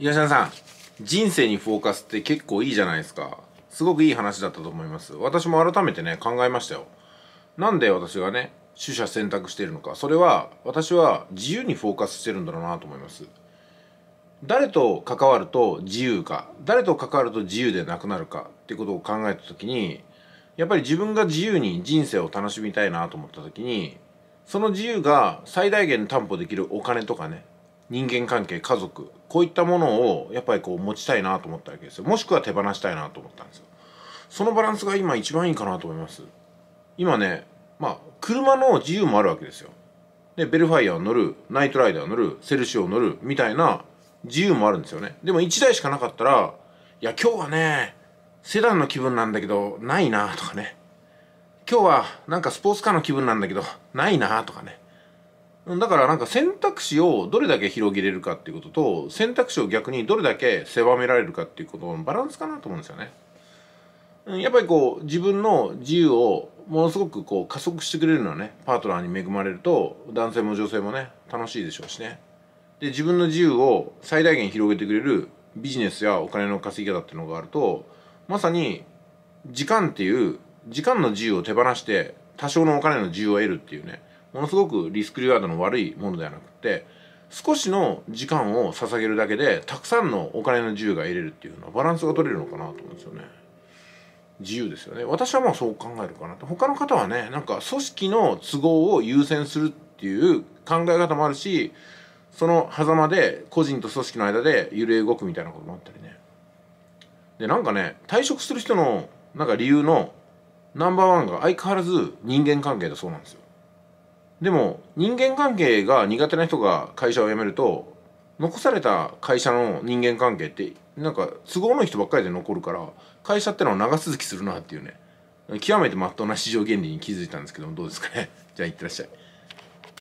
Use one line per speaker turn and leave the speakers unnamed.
吉田さん人生にフォーカスって結構いいじゃないですかすごくいい話だったと思います私も改めてね考えましたよなんで私がね取捨選択しているのかそれは私は自由にフォーカスしてるんだろうなと思います誰と関わると自由か誰と関わると自由でなくなるかっていうことを考えた時にやっぱり自分が自由に人生を楽しみたいなと思った時にその自由が最大限担保できるお金とかね人間関係家族こういったものをやっぱりこう持ちたいなと思ったわけですよもしくは手放したいなと思ったんですよそのバランスが今一番いいかなと思います今ねまあ車の自由もあるわけですよでベルファイアを乗るナイトライダーを乗るセルシオを乗るみたいな自由もあるんですよねでも1台しかなかったらいや今日はねセダンの気分なんだけどないなとかね今日はなんかスポーツカーの気分なんだけどないなとかねだからなんか選択肢をどれだけ広げれるかっていうことと選択肢を逆にどれだけ狭められるかっていうことのバランスかなと思うんですよね。やっぱりこう自分の自由をものすごくこう加速してくれるのはねパートナーに恵まれると男性も女性もね楽しいでしょうしね。で自分の自由を最大限広げてくれるビジネスやお金の稼ぎ方っていうのがあるとまさに時間っていう時間の自由を手放して多少のお金の自由を得るっていうねものすごくリスクリワードの悪いものではなくて少しの時間を捧げるだけでたくさんのお金の自由が得れるっていうのはバランスが取れるのかなと思うんですよね。自由ですよね私はまあそう考えるかなと他の方はねなんか組織の都合を優先するっていう考え方もあるしその狭間で個人と組織の間で揺れ動くみたいなこともあったりねでなんかね退職する人のなんか理由のナンバーワンが相変わらず人間関係だそうなんですよでも人間関係が苦手な人が会社を辞めると残された会社の人間関係ってなんか都合のいい人ばっかりで残るから会社ってのは長続きするなっていうね極めてまっとうな市場原理に気づいたんですけどもどうですかね じゃあいってらっしゃい。